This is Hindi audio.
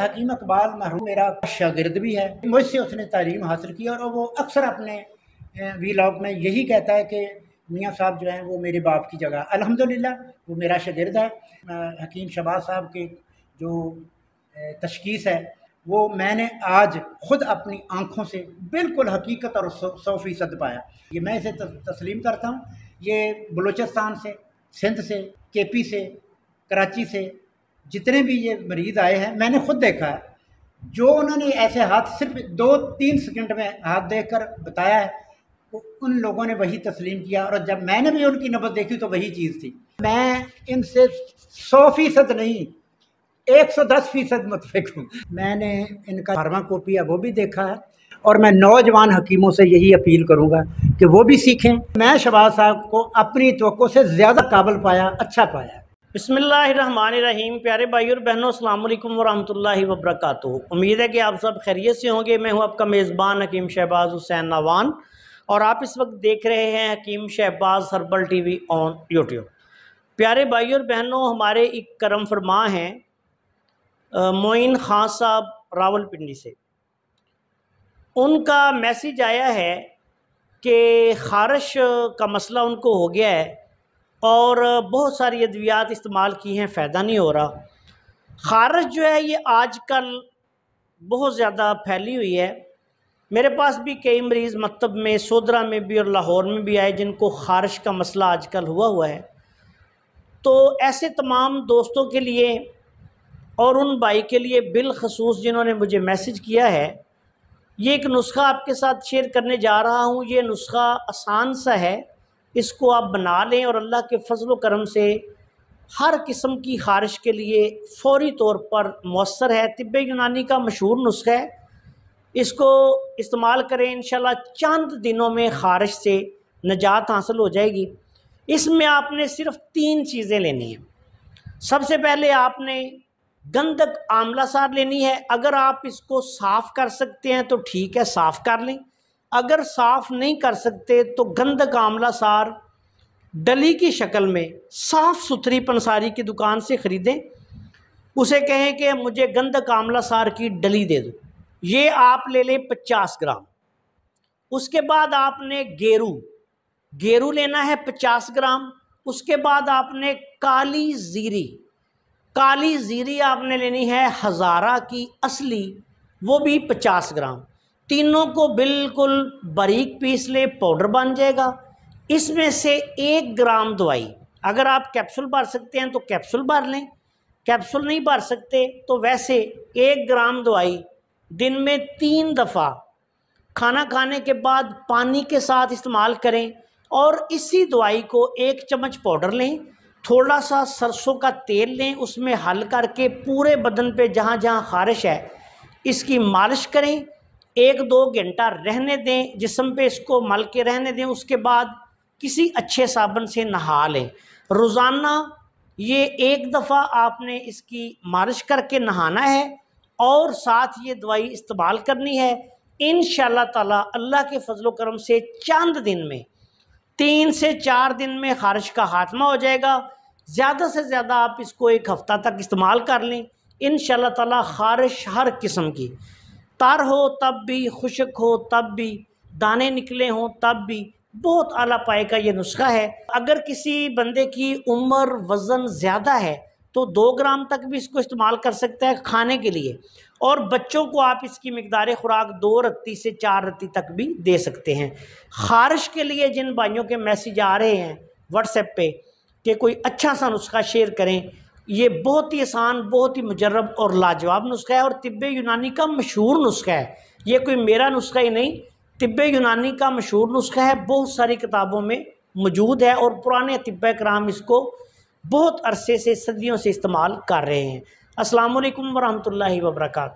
हकीम अकबाल महरूम मेरा शागिर्द भी है मुझसे उसने तालीम हासिल की और वो अक्सर अपने वीलॉग में यही कहता है कि मियाँ साहब जो हैं वो मेरे बाप की जगह अलहमदिल्ला वो मेरा शागिर्द है हकीम शबाज साहब के जो तशखीस है वो मैंने आज खुद अपनी आँखों से बिल्कुल हकीकत और सौ फ़ीसद पाया ये मैं इसे तस्लीम करता हूँ ये बलूचिस्तान से सिंध से के पी से कराची से जितने भी ये मरीज़ आए हैं मैंने खुद देखा है जो उन्होंने ऐसे हाथ सिर्फ दो तीन सेकंड में हाथ देख कर बताया है उन लोगों ने वही तस्लीम किया और जब मैंने भी उनकी नब्बत देखी तो वही चीज़ थी मैं इनसे सौ फीसद नहीं एक सौ दस फीसद मुतफिक हूँ मैंने इनका फार्माकोपिया वो भी देखा है और मैं नौजवान हकीमों से यही अपील करूँगा कि वो भी सीखें मैं शबाज साहब को अपनी तो से ज़्यादा काबल पाया अच्छा पाया बसमीम प्यारे भाई और बहनों अल्लाम वरहमल वबरक उम्मीद है कि आप सब खैरियत से होंगे मैं हूं आपका मेज़बान हकीम शहबाज हुसैन नवान और आप इस वक्त देख रहे हैं Hakim Shahbaz herbal TV on YouTube प्यारे भाई और बहनों हमारे एक करम फरमा हैं मोइन खान साहब रावलपिंडी से उनका मैसेज आया है कि खारश का मसला उनको हो गया है और बहुत सारी अद्वियात इस्तेमाल की हैं फ़ायदा नहीं हो रहा खारश जो है ये आज कल बहुत ज़्यादा फैली हुई है मेरे पास भी कई मरीज़ मतब में सोदरा में भी और लाहौर में भी आए जिनको खारश का मसला आजकल हुआ हुआ है तो ऐसे तमाम दोस्तों के लिए और उन भाई के लिए बिलखसूस जिन्होंने मुझे मैसेज किया है ये एक नुस्खा आपके साथ शेयर करने जा रहा हूँ ये नुस्खा आसान सा है इसको आप बना लें और अल्लाह के फजल करम से हर किस्म की खारिश के लिए फौरी तौर पर मौसर है तिब यूनानी का मशहूर नुस्खा है इसको इस्तेमाल करें इन चंद दिनों में खारिश से नजात हासिल हो जाएगी इसमें आपने सिर्फ तीन चीज़ें लेनी हैं सबसे पहले आपने गंदक आमला सार लेनी है अगर आप इसको साफ़ कर सकते हैं तो ठीक है साफ़ कर लें अगर साफ़ नहीं कर सकते तो गंदक आमला सार डली की शक्ल में साफ़ सुथरी पंसारी की दुकान से ख़रीदें उसे कहें कि मुझे गंदक आमला सार की डली दे दो ये आप ले लें पचास ग्राम उसके बाद आपने गेरू गेरू लेना है पचास ग्राम उसके बाद आपने काली ज़ीरी काली ज़ीरी आपने लेनी है हज़ारा की असली वो भी पचास ग्राम तीनों को बिल्कुल बारीक पीस ले पाउडर बन जाएगा इसमें से एक ग्राम दवाई अगर आप कैप्सूल भर सकते हैं तो कैप्सूल भर लें कैप्सूल नहीं भर सकते तो वैसे एक ग्राम दवाई दिन में तीन दफ़ा खाना खाने के बाद पानी के साथ इस्तेमाल करें और इसी दवाई को एक चम्मच पाउडर लें थोड़ा सा सरसों का तेल लें उसमें हल करके पूरे बदन पे जहाँ जहाँ खारिश है इसकी मालिश करें एक दो घंटा रहने दें जिसम पे इसको मल के रहने दें उसके बाद किसी अच्छे साबन से नहा लें रोज़ाना ये एक दफ़ा आपने इसकी मालिश करके नहाना है और साथ ये दवाई इस्तेमाल करनी है इन ताला अल्लाह के फजल करम से चंद दिन में तीन से चार दिन में खारिश का खात्मा हो जाएगा ज़्यादा से ज़्यादा आप इसको एक हफ़्ता तक इस्तेमाल कर लें इन ताला खारिश हर किस्म की तर हो तब भी खुशक हो तब भी दाने निकले हों तब भी बहुत अला पाए का ये नुस्खा है अगर किसी बंदे की उम्र वज़न ज़्यादा है तो दो ग्राम तक भी इसको इस्तेमाल कर सकता है खाने के लिए और बच्चों को आप इसकी मकदार खुराक दो रत्ती से चार रत्ती तक भी दे सकते हैं खारिश के लिए जिन भाइयों के मैसेज आ रहे हैं व्हाट्सएप पे कि कोई अच्छा सा नुस्खा शेयर करें ये बहुत ही आसान बहुत ही मुजरब और लाजवाब नुस्खा है और तिब यूनानी का मशहूर नुस्खा है ये कोई मेरा नुस्खा ही नहीं तिब यूनानी का मशहूर नुस्खा है बहुत सारी किताबों में मौजूद है और पुराने तिब कराम इसको बहुत अरसे से सदियों से इस्तेमाल कर रहे हैं असलकम वरहमल वर्का